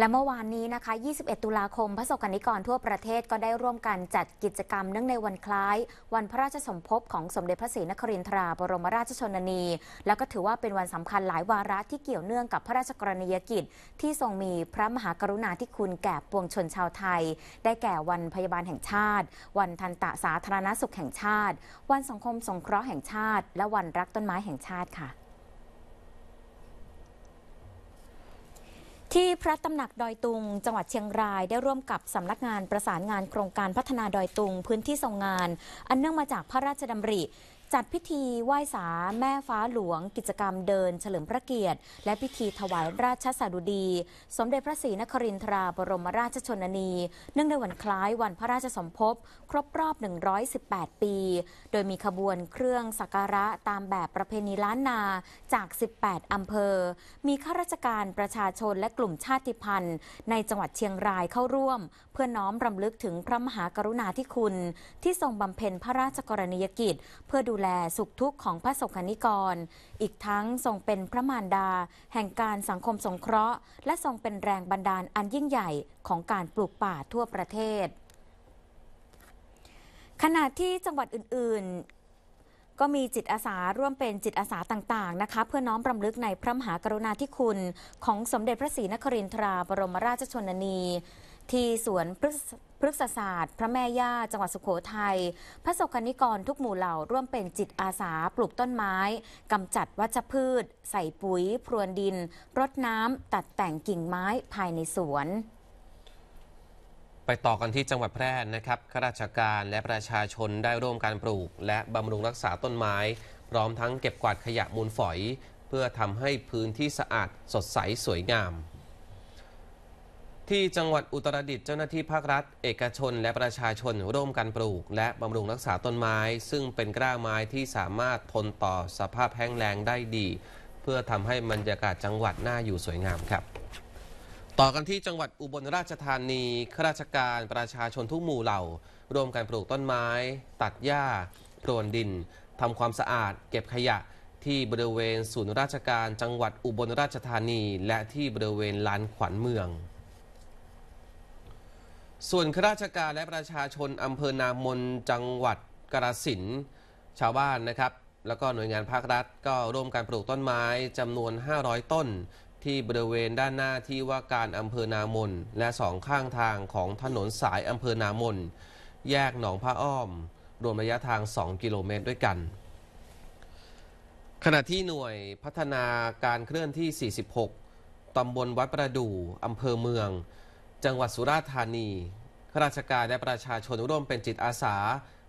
และเมื่อวานนี้นะคะ 21 ตุลาคม พระสกนิกรทั่วประเทศก็ได้ร่วมกันจัดกิจกรรมเนื่องในวันคล้ายวันพระราชสมภพของสมเด็จพระศรีนครินทราบรมราชชนนี และก็ถือว่าเป็นวันสำคัญหลายวาระที่เกี่ยวเนื่องกับพระราชกรณียกิจ ที่ทรงมีพระมหากรุณาธิคุณแก่ปวงชนชาวไทย ได้แก่วันพยาบาลแห่งชาติ วันทันตะสาธารณสุขแห่งชาติ วันสังคมสงเคราะห์แห่งชาติ และวันรักต้นไม้แห่งชาติค่ะที่พระตำหนักดอยตุงจังหวัดเชียงราย ได้ร่วมกับสำนักงานประสานงานโครงการพัฒนาดอยตุง พื้นที่ทรงงานอันเนื่องมาจากพระราชดำริจัดพิธีไหว้สา แม่ฟ้าหลวง กิจกรรมเดินเฉลิมพระเกียรติ และพิธีถวายราชสาดุดี สมเด็จพระศรีนครินทราบรมราชชนนีเนื่องในวันคล้ายวันพระราชสมภพครบรอบ 118 ปี โดยมีขบวนเครื่องสักการะตามแบบประเพณีล้านนาจาก 18 อำเภอ มีข้าราชการประชาชนและกลุ่มชาติพันธุ์ ในจังหวัดเชียงรายเข้าร่วม เพื่อน้อมรำลึกถึงพระมหากรุณาธิคุณ ที่ทรงบำเพ็ญพระราชกรณียกิจ เพื่อดูแลสุขทุกข์ของพระสงฆนิกร อีกทั้งทรงเป็นพระมารดา แห่งการสังคมสงเคราะห์ และทรงเป็นแรงบันดาลอันยิ่งใหญ่ของการปลูกป่าทั่วประเทศ ขณะที่จังหวัดอื่นก็มีจิตอาสาร่วมเป็นจิตอาสาต่างๆนะคะเพื่อน้อมรำลึกในพระมหากรุณาธิคุณของสมเด็จพระศรีนครินทราบรมราชชนนีที่สวนพฤกษศาสตร์พระแม่ย่าจังหวัดสุขโขทยัยพระสกนิกรทุกหมู่เหล่าร่วมเป็นจิตอาสา ปลูกต้นไม้กำจัดวัชพืช ใส่ปุ๋ย พรวนดินรดน้ำตัดแต่งกิ่งไม้ภายในสวน ไปต่อกันที่จังหวัดแพร่นะครับข้าราชการและประชาชนได้ร่วมการปลูก และบำรุงรักษาต้นไม้ พร้อมทั้งเก็บกวาดขยะมูลฝอย เพื่อทำให้พื้นที่สะอาดสดใสสวยงามที่จังหวัดอุตรดิตถ์เจ้าหน้าที่ภาครัฐ เอกชนและประชาชน ร่วมกันปลูก และบำรุงรักษาต้นไม้ ซึ่งเป็นกล้าไม้ที่สามารถทนต่อสภาพแห้งแล้งได้ดี เพื่อทำให้บรรยากาศจังหวัดน่าอยู่สวยงามครับ ต่อกันที่จังหวัดอุบลราชธานีข้าราชการประชาชนทุกหมู่เหล่าร่วมกันปลูกต้นไม้ ตัดหญ้าโพรวนดินทำความสะอาดเก็บขยะที่บริเวณศูนย์ราชการ จังหวัดอุบลราชธานี และที่บริเวณลานขวัญเมืองส่วนข้าราชการและประชาชนอำเภอนามนจังหวัดกระสินชาวบ้านนะครับแล้วก็หน่วยงานภาครัฐ ก็ร่วมการปลูกต้นไม้จำนวน 500 ต้น ที่บริเวณด้านหน้าที่ว่าการอำเภอนามน และสองข้างทางของถนนสายอำเภอนามน แยกหนองพระอ้อม รวมระยะทาง 2 กิโลเมตรด้วยกัน ขณะที่หน่วยพัฒนาการเคลื่อนที่ 46ตำบลวัดประดู่อำเภอเมืองจังหวัดสุราษฎร์ธานี ข้าราชการและประชาชนร่วมเป็นจิตอาสา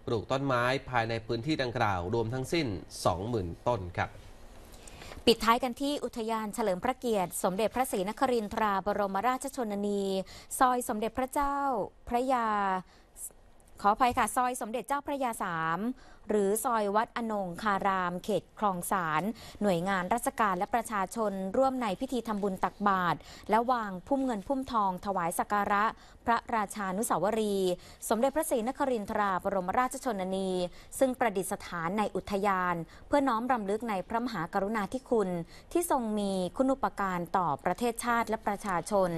ปลูกต้นไม้ภายในพื้นที่ดังกล่าว รวมทั้งสิ้น 20,000 ต้นครับ ปิดท้ายกันที่อุทยานเฉลิมพระเกียรติ สมเด็จพระศรีนครินทราบรมราชชนนี ซอยสมเด็จพระเจ้า พระยาขออภัยค่ะ ซอยสมเด็จเจ้าพระยาสามหรือ ซอยวัดอนงคารามเขตคลองสาร หน่วยงานราชการและประชาชน ร่วมในพิธีทำบุญตักบาตรและวางพุ่มเงินพุ่มทอง ถวายสักการะ พระราชานุสาวรี สมเด็จพระศรีนครินทราบรมราชชนนี ซึ่งประดิษฐานในอุทยาน เพื่อน้อมรำลึกในพระมหากรุณาธิคุณ ที่ทรงมีคุณูปการต่อประเทศชาติและประชาชน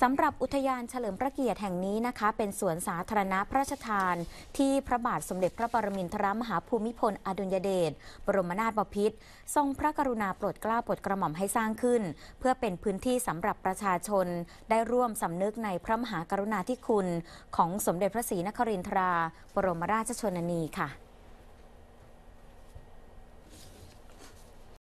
สำหรับอุทยานเฉลิมพระเกียรติแห่งนี้นะคะ เป็นสวนสาธารณะพระราชทานที่พระบาทสมเด็จพระปรมินทรมหาภูมิพลอดุลยเดช บรมนาถบพิตรทรงพระกรุณาโปรดเกล้าโปรดกระหม่อมให้สร้างขึ้น เพื่อเป็นพื้นที่สำหรับประชาชนได้ร่วมสำนึกในพระมหากรุณาธิคุณ ของสมเด็จพระศรีนครินทราบรมราชชนนีค่ะ